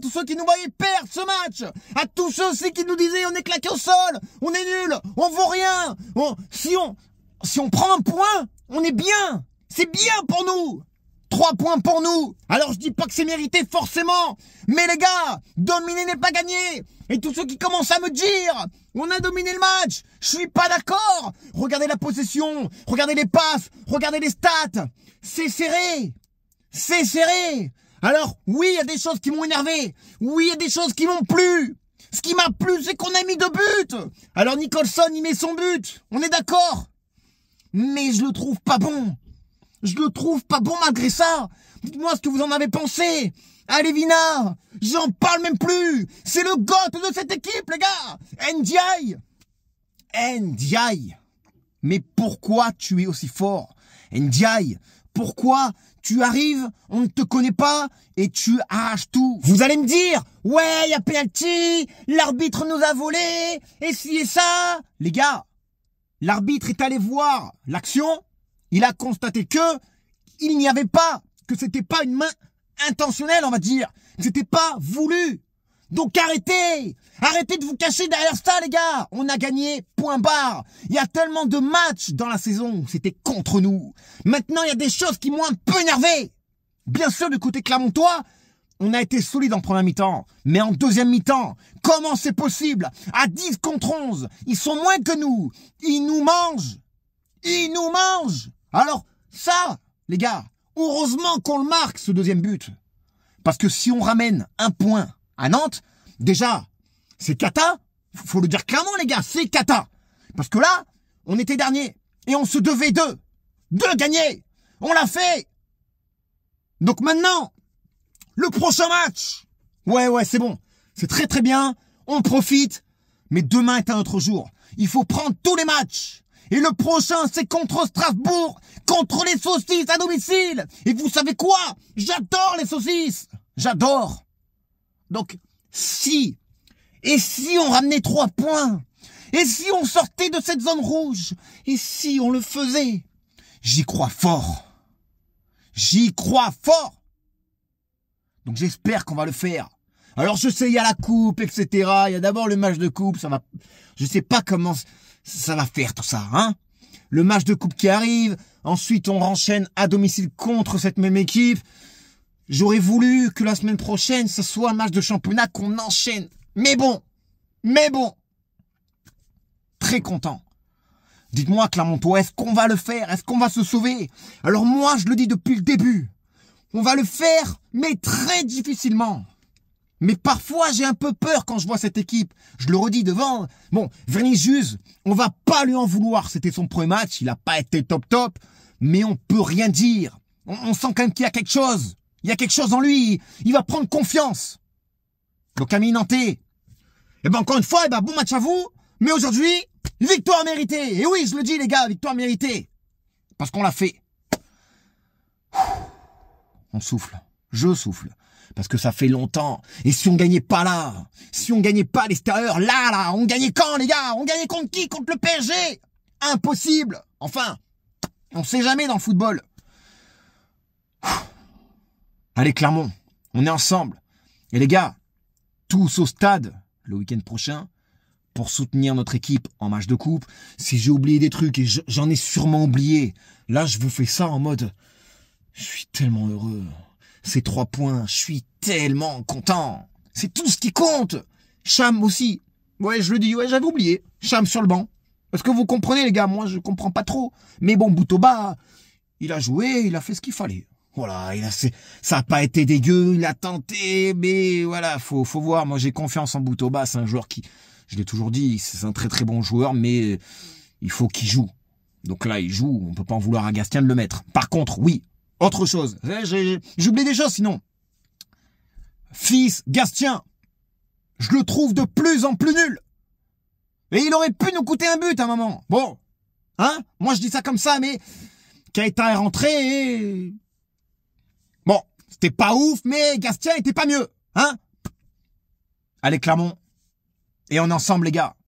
tous ceux qui nous voyaient perdre ce match, à tous ceux qui nous disaient on est claqué au sol, on est nul, on vaut rien. On, si on si on prend un point, on est bien. C'est bien pour nous. Trois points pour nous. Alors je dis pas que c'est mérité forcément, mais les gars, dominer n'est pas gagner. Et tous ceux qui commencent à me dire, on a dominé le match, je suis pas d'accord. Regardez la possession, regardez les passes, regardez les stats. C'est serré. C'est serré. Alors, oui, il y a des choses qui m'ont énervé. Oui, il y a des choses qui m'ont plu. Ce qui m'a plu, c'est qu'on a mis deux buts. Alors Nicholson, il met son but. On est d'accord. Mais je le trouve pas bon. Je le trouve pas bon malgré ça. Dites-moi ce que vous en avez pensé. Allez Vinard, j'en parle même plus. C'est le goth de cette équipe, les gars. NDI. NDI. Mais pourquoi tu es aussi fort NDI, pourquoi tu arrives, on ne te connaît pas, et tu arraches tout. Vous allez me dire, ouais, il y a PLT, l'arbitre nous a volé, et si et ça. Les gars, l'arbitre est allé voir l'action, il a constaté que il n'y avait pas, que c'était pas une main intentionnelle, on va dire, que c'était pas voulu. Donc arrêtez Arrêtez de vous cacher derrière ça, les gars On a gagné, point barre Il y a tellement de matchs dans la saison, c'était contre nous. Maintenant, il y a des choses qui m'ont un peu énervé Bien sûr, du côté Clermontois, on a été solide en première mi-temps, mais en deuxième mi-temps, comment c'est possible À 10 contre 11, ils sont moins que nous Ils nous mangent Ils nous mangent Alors, ça, les gars, heureusement qu'on le marque, ce deuxième but. Parce que si on ramène un point à Nantes, déjà, c'est cata. Faut le dire clairement, les gars, c'est cata. Parce que là, on était dernier. Et on se devait deux. le gagner. On l'a fait. Donc maintenant, le prochain match. Ouais, ouais, c'est bon. C'est très très bien. On profite. Mais demain est un autre jour. Il faut prendre tous les matchs. Et le prochain, c'est contre Strasbourg, contre les saucisses à domicile. Et vous savez quoi J'adore les saucisses. J'adore. Donc, si, et si on ramenait trois points, et si on sortait de cette zone rouge, et si on le faisait, j'y crois fort. J'y crois fort. Donc j'espère qu'on va le faire. Alors je sais, il y a la coupe, etc. Il y a d'abord le match de coupe, ça va. Je sais pas comment ça va faire tout ça, hein. Le match de coupe qui arrive, ensuite on renchaîne à domicile contre cette même équipe. J'aurais voulu que la semaine prochaine, ce soit un match de championnat qu'on enchaîne. Mais bon, mais bon, très content. Dites-moi, Clermontois, est-ce qu'on va le faire Est-ce qu'on va se sauver Alors moi, je le dis depuis le début. On va le faire, mais très difficilement. Mais parfois, j'ai un peu peur quand je vois cette équipe. Je le redis devant. Bon, vernisius on va pas lui en vouloir. C'était son premier match. Il n'a pas été top top. Mais on peut rien dire. On, on sent quand même qu'il y a quelque chose. Il y a quelque chose en lui. Il va prendre confiance. Le Camille Et ben encore une fois, et eh ben bon match à vous. Mais aujourd'hui, victoire méritée. Et oui, je le dis les gars, victoire méritée. Parce qu'on l'a fait. On souffle. Je souffle. Parce que ça fait longtemps. Et si on gagnait pas là, si on gagnait pas à l'extérieur, là, là, on gagnait quand, les gars On gagnait contre qui Contre le PSG Impossible Enfin, on sait jamais dans le football. Allez Clermont, on est ensemble. Et les gars, tous au stade le week-end prochain pour soutenir notre équipe en match de coupe. Si j'ai oublié des trucs, et j'en ai sûrement oublié, là je vous fais ça en mode, je suis tellement heureux. Ces trois points, je suis tellement content. C'est tout ce qui compte. Cham aussi. Ouais, je le dis, ouais, j'avais oublié. Cham sur le banc. Parce que vous comprenez, les gars, moi, je comprends pas trop. Mais bon, Boutoba, il a joué, il a fait ce qu'il fallait. Voilà, il a, ça n'a pas été dégueu, il a tenté, mais voilà, faut, faut voir. Moi, j'ai confiance en Boutoba, c'est un joueur qui, je l'ai toujours dit, c'est un très très bon joueur, mais il faut qu'il joue. Donc là, il joue, on peut pas en vouloir à Gastien de le mettre. Par contre, oui, autre chose. Eh, j'ai J'oublie des choses sinon. Fils Gastien, je le trouve de plus en plus nul. Et il aurait pu nous coûter un but à un moment. Bon, hein Moi, je dis ça comme ça, mais Keita est rentré et c'était pas ouf, mais Gastien était pas mieux, hein Allez Clermont, et on est ensemble les gars.